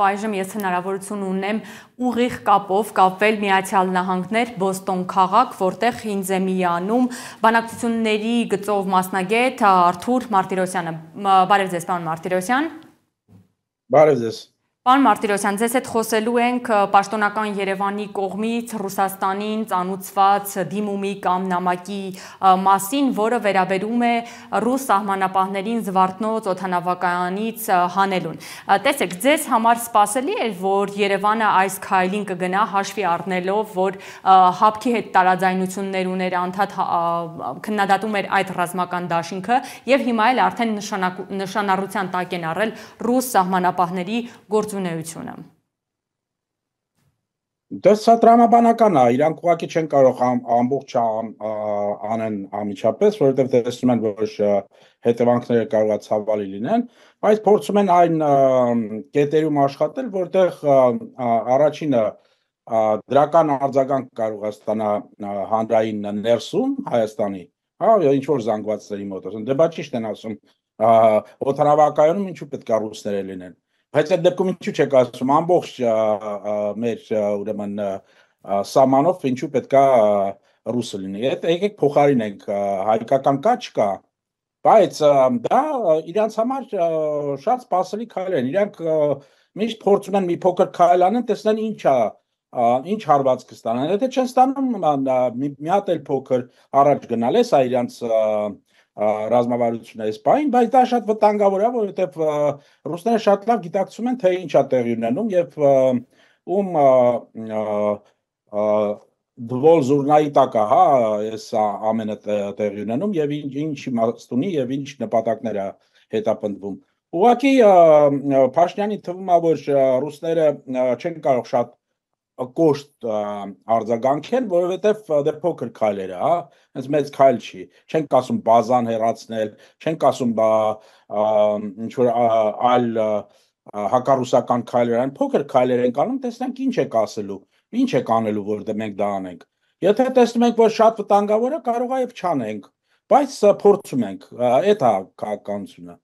Այժմ ես հնարավորություն ունեմ ուղիղ կապով կապվել Միացյալ Նահանգներ Բոստոն քաղաք, որտեղ Հինզեմիանում բանակցությունների գծով մասնագետ Արթուր Մարտիրոսյանը։ Բարև ձեզ, պարոն Մարտիրոսյան։ Բարև ձեզ։ Պարոն Մարտիրոսյան, ձեզ հետ խոսելու ենք պաշտոնական Երևանի կողմից Ռուսաստանին ծանուցված դիմումի կամ նամակի մասին, որը վերաբերում է ռուս սահմանապահներին Զվարթնոց օթանավականից հանելուն։ Տեսեք, ձեզ համար սпасելի էր, որ Երևանը այս քայլին կգնա հաշվի առնելով, որ հապկի հետ տարաձայնություններ ուներ, անդադ քննադատում էր այդ ռազմական դաշինքը եւ հիմա էլ արդեն նշանառության տակ են առել ռուս սահմանապահների գործ գործունեությունը։ Դա սա դրամաբանական է, իրանք ուղղակի չեն կարող ամբողջ անեն ամիջապես, որովհետև տեսնում են, որ հետևանքները կարող է ցավալի լինեն, բայց փորձում են այն կետերում աշխատել, որտեղ առաջինը դրական արձագանք կարող է ստանա հանրային ներսում Հայաստանի, հա, ինչ որ զանգվածների մոտ, ասեն, դե բա ճիշտ են ասում, օթանավակայանում ինչու պետք է ռուսները լինեն։ Բայց այդ դեպքում ինչու՞ չեք ասում ամբողջ մեր ուրեմն սամանով ինչու պետքա ռուսը լինի։ Այդ եկեք փոխարինենք հայկական կաչկա, բայց դա իրանց համար շատ սпасելի քայլ են։ Իրանք միշտ փորձում են մի փոքր քայլ անեն, տեսնեն ինչա, ինչ հարված կստանան։ Եթե չեն ստանում մի հատ էլ փոքր առաջ գնալ, էս այ իրանց և, ռազմավարությունը այս բան, բայց դա շատ վտանգավոր է, որովհետև ռուսները շատ լավ գիտակցում են, թե ինչ է տեղի ունենում եւ ում դվոլ զուրնայի տակ է, հա, այս ամենը տեղի ունենում եւ ինչ իմաստ ունի եւ ինչ նպատակներ է հետապնդվում։ Ուղղակի Փաշնյանի թվում է, որ ռուսները չեն կարող շատ կոշտ արձագանքեն, որովհետև դե փոքր քայլեր է, հա, հենց մեծ քայլ չի։ Չենք ասում բազան հեռացնել, չենք ասում բա ինչ որ այլ հակառուսական քայլեր, այն փոքր քայլեր ենք անում, տեսնենք ինչ եք ասելու, ինչ եք անելու, որ դե մենք դա անենք։ Եթե տեսնում ենք, որ շատ վտանգավոր է, կարող է եւ չանենք, բայց փորձում ենք, այդ է քաղաքականությունը։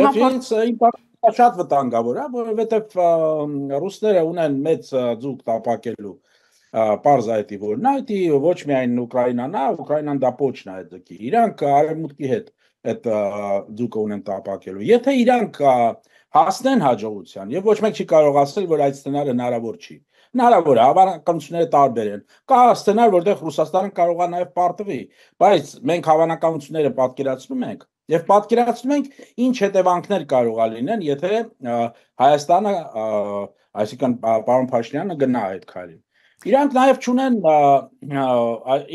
Եվ ինձ ինքն Դա շատ վտանգավոր է, որովհետև ռուսները ունեն մեծ ձուկ տապակելու պարզ այդ որ նա դի ոչ միայն Ուկրաինան է, Ուկրաինան դա փոչն է դուքի։ Իրանք արևմուտքի հետ այդ ձուկը ունեն տապակելու։ Եթե իրանք հասնեն հաջողության, եւ ոչ մեկ չի կարող ասել, որ այդ սցենարը հնարավոր չի։ Հնարավոր է, հավանականությունները տարբեր են։ Կա սցենար, որտեղ Ռուսաստանը կարողա նաեւ պարտվի, բայց մենք հավանականությունները պատկերացնում ենք, Եվ պատկերացնում ենք ինչ հետևանքներ կարող է լինեն, եթե Հայաստանը, այսինքն պարոն Փաշինյանը գնա այդ քայլին։ Իրանք նաև ճունեն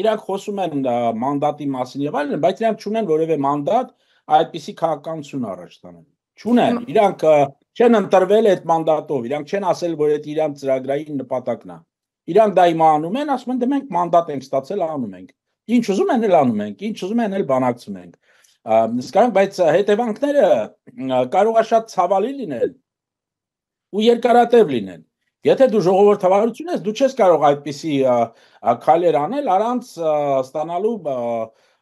իրանք խոսում են մանդատի մասին եւ այլն, բայց իրանք ճունեն որևէ մանդատ այդպիսի քաղաքականություն առաջ տանել։ Ճունեն, իրանք չեն ընտրվել այդ մանդատով, իրանք չեն ասել, որ այդ իրանք ծրագրային նպատակն է։ Իրանք դա իմա անում են, ասում են դե մենք մանդատ ենք ստացել, անում ենք։ Ինչ ուզում են, էլ անում ենք, ինչ ուզում են, էլ բանակցում ենք։ Սկանք, բայց հետևանքները կարող է շատ ցավալի լինել ու երկարատև լինեն։ Եթե դու ժողովրդավարություն ես, դու չես կարող այդպիսի քայլեր անել առանց ստանալու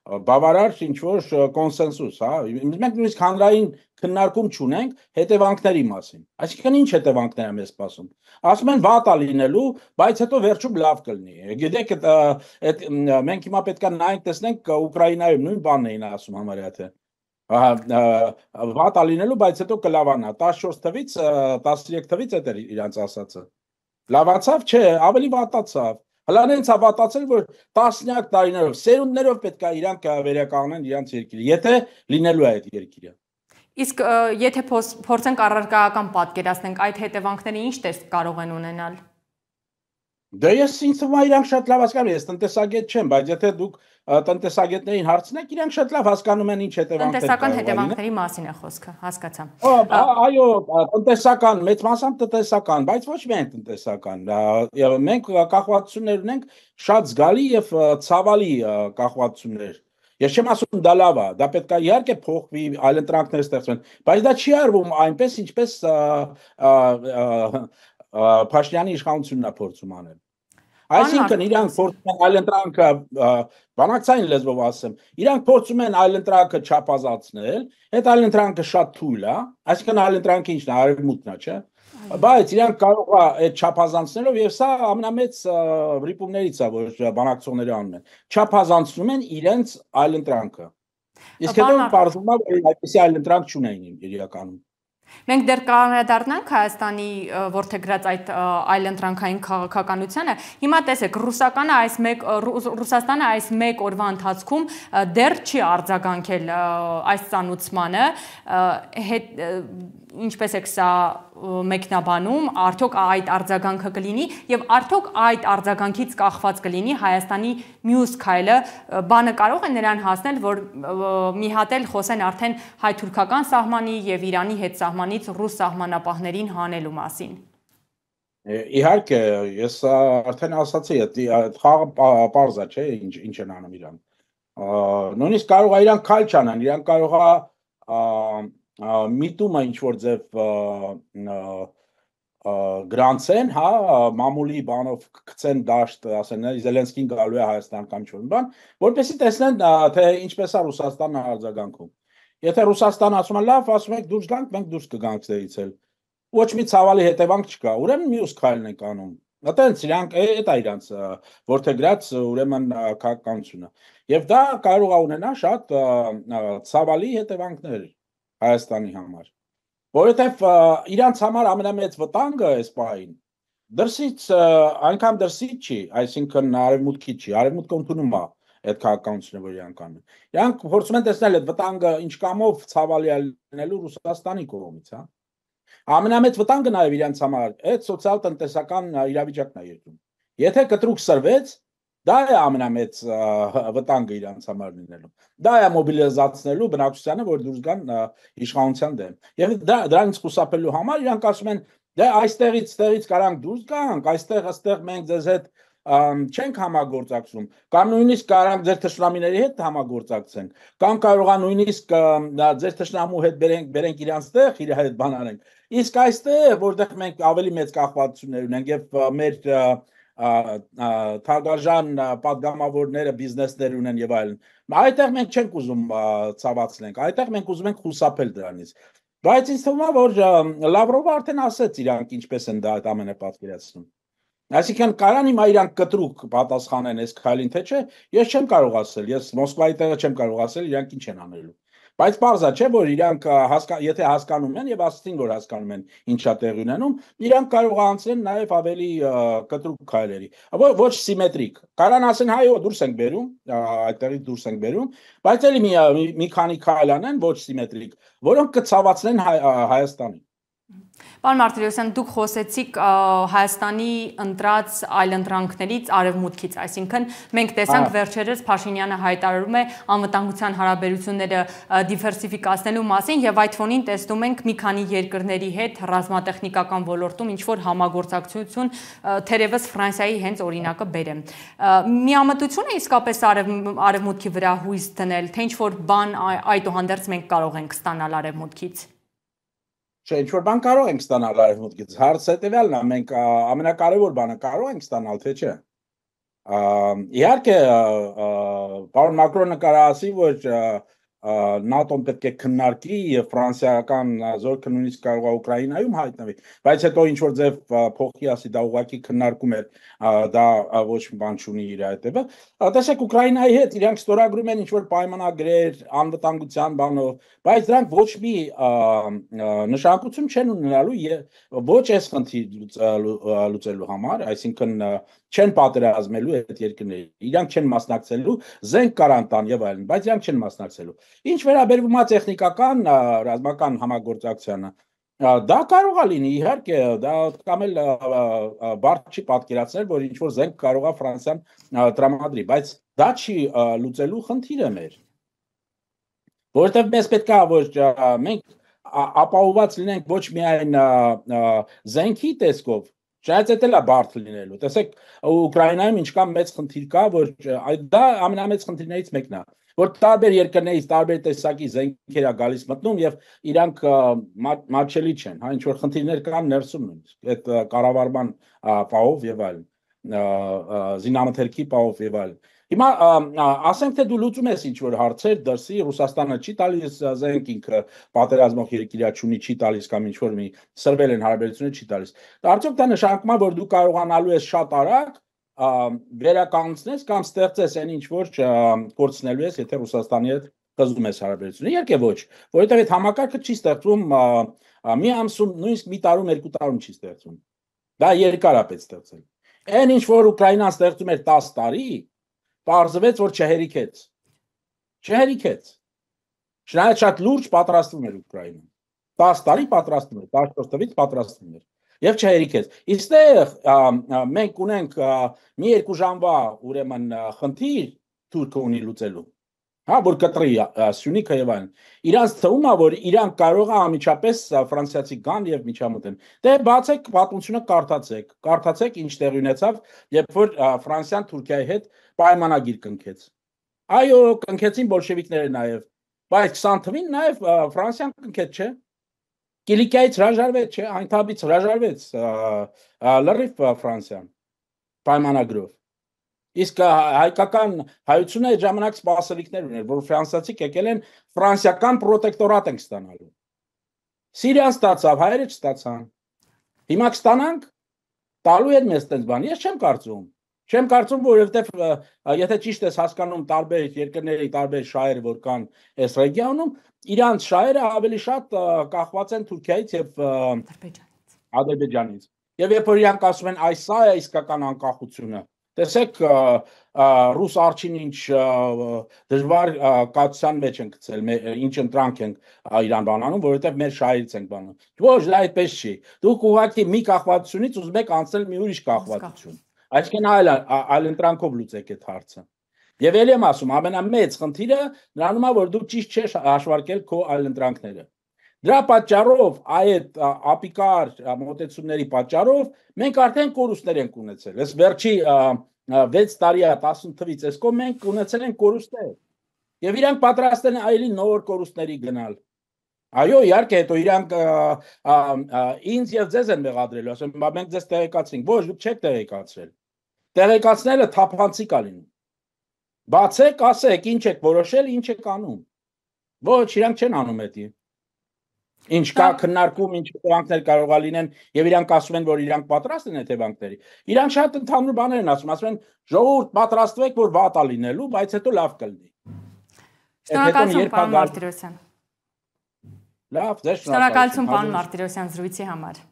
բավարար ինչ որ կոնսենսուս, հա։ Մենք նույնիսկ հանրային քննարկում չունենք հետևանքների մասին։ Այսինքն ինչ հետևանքներ է մեզ սպասում։ Ասում են վատ է լինելու, բայց հետո վերջում լավ կլինի։ Գիտեք, այդ մենք հիմա պետքա նայենք, տեսնենք Ուկրաինայում նույն բանն էին ասում համարյա թե վատ է լինելու, բայց հետո կլավանա։ 14 թվից 13 թվից է դեր իրանց ասածը։ Լավացավ, չէ, ավելի վատացավ։ Հլանենց հավատացել, որ տասնյակ տարիներով, սերունդներով պետք է իրանք վերականգնեն իրանք երկիրը, եթե լինելու է այդ երկիրը։ Իսկ եթե փորձենք առարկայական պատկերացնենք, այդ հետևանքները ինչ տեսք կարող են ունենալ։ Դե ես ինձ թվում է իրանք շատ լավ հասկանում, ես տնտեսագետ չեմ, բայց եթե դուք տնտեսագետներին հարցնեք, իրենք շատ լավ հասկանում են ինչ հետևանքներ։ Տնտեսական հետևանքների մասին է խոսքը, հասկացա։ Այո, տնտեսական, մեծ մասամբ տնտեսական, բայց ոչ միայն տնտեսական։ Մենք կախվածություններ ունենք շատ զգալի եւ ցավալի կախվածություններ։ Ես չեմ ասում դա լավ է, դա պետք է իհարկե փոխվի, այլ ընտրանքներ ստեղծվեն, բայց դա չի արվում այնպես, ինչպես Փաշինյանի իշխանությունն է փորձում անել։ Այսինքն իրանք փորձում են այլընտրանքը բանակցային լեզվով ասեմ, իրանք փորձում են այլընտրանքը չափազացնել, այդ այլընտրանքը շատ թույլ է, այսինքն այլընտրանքը ինչն է, արևմուտքն է, չէ՞։ Բայց իրանք կարող է այդ չափազանցնելով եւ սա ամենամեծ ռիպումներից է, որ բանակցողները անում են։ Չափազանցնում են իրենց այլընտրանքը։ Իսկ հետո բարձվում է, որ այդպես այլընտրանք չունեն իրականում։ Մենք դեռ կանրադառնանք Հայաստանի որթեգրած այդ այլընտրանքային քաղաքականությանը։ Հիմա տեսեք, ռուսականը այս մեկ Ռուսաստանը այս մեկ օրվա ընթացքում դեռ չի արձագանքել այս ցանուցմանը, հետ ինչպես է սա մեկնաբանում, արդյոք այդ արձագանքը կլինի եւ արդյոք այդ արձագանքից կախված կլինի Հայաստանի մյուս քայլը, բանը կարող է նրան հասնել, որ մի հատ էլ խոսեն արդեն հայ-թուրքական սահմանի եւ Իրանի հետ սահմանից ռուս սահմանապահներին հանելու մասին։ Իհարկե, ես արդեն ասացի, այդ խաղը parza չէ, ինչ ինչ են անում իրան։ Նույնիսկ կարող է իրան քայլ չանան, իրան կարող է միտումը ինչ որ ձև գրանցեն, հա, մամուլի բանով գցեն դաշտ, ասեն Զելենսկին գալու է Հայաստան կամ ինչ-որ բան, որպեսզի տեսնեն թե ինչպես է Ռուսաստանը արձագանքում։ Եթե Ռուսաստանը ասում է լավ, ասում եք դուրս գանք, մենք դուրս կգանք դերից էլ։ Ոչ մի ցավալի հետևանք չկա։ Ուրեմն մյուս քայլն ենք անում։ Այդտենց իրանք այդ է իրանց որթեգրած ուրեմն քաղաքականությունը։ Եվ դա կարող է ունենա շատ ցավալի հետևանքներ։ Հայաստանի համար։ Որովհետև իրանց համար ամենամեծ վտանգը այս պահին դրսից անգամ դրսից չի, այսինքն արևմուտքի չի, արևմուտքը ընդունում է այդ քաղաքականությունը, որ իրանք անում։ Իրանք փորձում են տեսնել այդ վտանգը ինչ կամով ցավալի լինելու Ռուսաստանի կողմից, հա։ Ամենամեծ վտանգը նաև իրանց համար այդ սոցիալ-տնտեսական իրավիճակն է երկրում։ Եթե կտրուկ սրվեց, Դա է ամենամեծ վտանգը իրանց համար լինելու։ Դա է մոբիլիզացնելու բնակչությանը, որ դուրս գան իշխանության դեմ։ Եվ դա դրանից խուսափելու համար իրանք ասում են, դե այստեղից, ստեղից կարանք դուրս գանք, այստեղ, այստեղ մենք ձեզ հետ չենք համագործակցում կամ նույնիսկ կարող ձեր թշնամիների հետ համագործակցենք կամ կարողա նույնիսկ ձեր թշնամու հետ բերենք բերենք իրանց տեղ իր հետ բան արենք իսկ այստեղ որտեղ մենք ավելի մեծ կախվածություններ ունենք եւ մեր և, և, և, և, և, և, և, և, և, թարգաժան падգամավորները բիզնեսներ ունեն եւ այլն այդտեղ մենք չենք ուզում ցավացնենք այդտեղ մենք ուզում ենք խուսափել դրանից բայց ինձ թվում է որ լավրովը արդեն ասաց իրանք ինչպես են դա այդ ամենը պատկերացնում Այսինքն կարան հիմա իրանք կտրուկ պատասխանեն այս քայլին թե չէ, ես չեմ կարող ասել, ես Մոսկվայի տեղը չեմ կարող ասել, իրանք ինչ են անելու։ Բայց բարձա չէ որ իրանք հասկա եթե հասկանում են եւ ասցին որ հասկանում են ինչա տեղի ունենում, իրանք կարող անցնեն նաեւ ավելի կտրուկ քայլերի։ Ոչ սիմետրիկ։ Կարան ասեն հայո դուրս ենք բերում, այդտեղի դուրս ենք բերում, բայց էլի մի մի քանի քայլ անեն ոչ սիմետրիկ, որոնք կցավացնեն Հայաստանին։ Պարոն Մարտիրոսյան, դուք խոսեցիք Հայաստանի ընտրած այլ ընտրանքներից արևմուտքից, այսինքն մենք տեսանք վերջերս Փաշինյանը հայտարարում է անվտանգության հարաբերությունները դիվերսիֆիկացնելու մասին եւ այդ ֆոնին տեսնում ենք մի քանի երկրների հետ ռազմատեխնիկական ոլորտում ինչ որ համագործակցություն թերևս Ֆրանսիայի հենց օրինակը բերեմ։ Միամտությունը իսկապես արև արևմուտքի վրա հույս դնել, թե ինչ որ բան այդուհանդերձ մենք կարող ենք ստանալ արևմուտքից։ Չէ, ինչ որ բան կարող ենք ստանալ արևմուտքից։ Հարցը հետեւյալն է, մենք ամենակարևոր բանը կարող ենք ստանալ, թե չէ։ Իհարկե, պարոն Մակրոնը կարա ասի, որ ՆԱՏՕ-ն պետք է քննարկի եւ ֆրանսիական զորքը նույնիսկ կարող է Ուկրաինայում հայտնվի, բայց հետո ինչ որ ձև փոխի ասի դա ուղակի քննարկում էր, դա ոչ մի բան չունի իր հետեւը։ Տեսեք Ուկրաինայի հետ իրանք ստորագրում են ինչ որ պայմանագրեր անվտանգության բանով, բայց դրանք ոչ մի նշանակություն չեն ունենալու եւ ոչ այս խնդիրը լուծելու համար, այսինքն չեն պատերազմելու այդ երկրները։ Իրանք չեն մասնակցելու զենք կարանտան եւ այլն, բայց իրանք չեն մասնակցելու։ Ինչ վերաբերվում է տեխնիկական ռազմական համագործակցությանը, դա կարող է լինի, իհարկե, դա կամ էլ բարդ չի պատկերացնել, որ ինչ որ զենք կարող է Ֆրանսիան տրամադրի, բայց դա չի լուծելու խնդիրը մեր։ Որտեվ մենք պետք է որ մենք ապահովված լինենք ոչ միայն զենքի տեսքով, Չայց էտել է բարդ լինելու։ Տեսեք, Ուկրաինայում ինչ կա մեծ խնդիր կա, որ այդ դա ամենամեծ խնդիրներից մեկն է որ տարբեր երկրներից տարբեր տեսակի զենքեր է գալիս մտնում եւ իրանք մաչելի չեն, հա ինչ որ խնդիրներ կան ներսում նույնիսկ այդ կառավարման պահով եւ այլն զինամթերքի պահով եւ այլն։ Հիմա ասենք թե դու լուծում ես ինչ որ հարցեր դրսի Ռուսաստանը չի տալիս զենք ինքը պատերազմող երկիրա չունի, չի տալիս կամ ինչ որ մի սրվել են հարաբերությունները չի տալիս։ Դա արդյոք դա նշանակում է որ դու կարողանալու ես շատ արագ վերականգնես կամ ստեղծես այն ինչ որ կորցնելու ես, եթե Ռուսաստանի հետ կզում ես հարաբերությունը։ Իհարկե ոչ, որովհետև այդ համակարգը չի ստեղծվում մի ամսում, նույնիսկ մի տարում, երկու տարում չի ստեղծվում։ Դա երկարապես ստեղծել։ Այն ինչ որ Ուկրաինան ստեղծում էր 10 տարի, պարզվեց որ չհերիքեց։ Չհերիքեց։ Չնայած շատ լուրջ պատրաստվում էր Ուկրաինան։ 10 տարի պատրաստվում էր, 14 տարից պատրաստվում էր եւ չհերիքես։ Իստեղ մենք ունենք մի երկու ժամվա ուրեմն խնդիր Թուրքը ունի լուծելու։ Հա որ կտրի Սյունիքը եւ այլն։ Իրանց թվում է որ Իրան կարող է ամիջապես ֆրանսիացի գան եւ միջամտեն։ Դե բացեք պատմությունը կարդացեք։ Կարդացեք ինչ տեղի ունեցավ, երբ որ Ֆրանսիան Թուրքիայի հետ պայմանագիր կնքեց։ Այո, կնքեցին բոլշևիկները նաեւ, բայց 20 թվին նաեւ Ֆրանսիան կնքեց, չէ՞։ Կիլիկիայից հրաժարվեց, չէ, այնտեղից հրաժարվեց լրիվ Ֆրանսիան պայմանագրով։ Իսկ հայկական հայությունը այդ ժամանակ սպասելիքներ ուներ, որ ֆրանսիացի եկել են ֆրանսիական պրոտեկտորատ են ստանալու։ Սիրիան ստացավ, հայերը չստացան։ Հիմա կստանանք, տալու են մեզ տենց բան։ Ես չեմ կարծում։ Չեմ կարծում, որովհետև եթե ճիշտ ես հասկանում տարբեր երկրների տարբեր շահեր, որ կան այս ռեգիոնում, իրանց շահերը ավելի շատ կախված են Թուրքիայից եւ Ադրբեջանից։ Ադրբեջանից։ Եվ երբ որ իրանք ասում են այս սա է իսկական անկախությունը, տեսեք ռուս արչին ինչ դժվար կացության մեջ են գցել, ինչ ընտրանք են իրան բանանում, որովհետև մեր շահերից են բանում։ Ոչ, դա այդպես չի։ Դուք ուղղակի մի կախվածությունից ուզում եք անցնել մի ուրիշ կախվածություն։ Այսինքն այլ այլ ընտրանքով լուծեք այդ հարցը։ Եվ ելի եմ ասում, ամենամեծ խնդիրը նրանում է, որ դու ճիշտ չես հաշվարկել քո այլ ընտրանքները։ Դրա պատճառով, այդ ապիկար մոտեցումների պատճառով մենք արդեն կորուստներ ենք ունեցել։ Այս վերջի 6 տարի է 10 թվից էս կողմ մենք ունեցել ենք կորուստներ։ Եվ իրանք պատրաստ են այլի նոր կորուստների գնալ։ Այո, իհարկե, հետո իրանք ինձ եւ ձեզ են մեղադրելու, ասում եմ, մենք ձեզ տեղեկացրինք։ Ոչ, դուք չեք տեղեկացրել տեղեկացնելը թափանցիկ է լինում։ Բացեք, ասեք, ինչ եք որոշել, ինչ եք անում։ Ոչ, իրանք չեն անում դա։ Ինչ կա քննարկում, ինչ հետևանքներ կարողա լինեն, եւ իրանք ասում են, որ իրանք պատրաստ են հետևանքների։ Իրանք շատ ընդհանուր բաներ են ասում, ասում են, ժողովուրդ պատրաստվեք, որ վատ է լինելու, բայց հետո լավ կլինի։ Շնորհակալություն, պարոն Մարտիրոսյան։ Լավ, ձեր շնորհակալություն։ Շնորհակալություն, պարոն Մարտիրոսյան, զրույցի համար։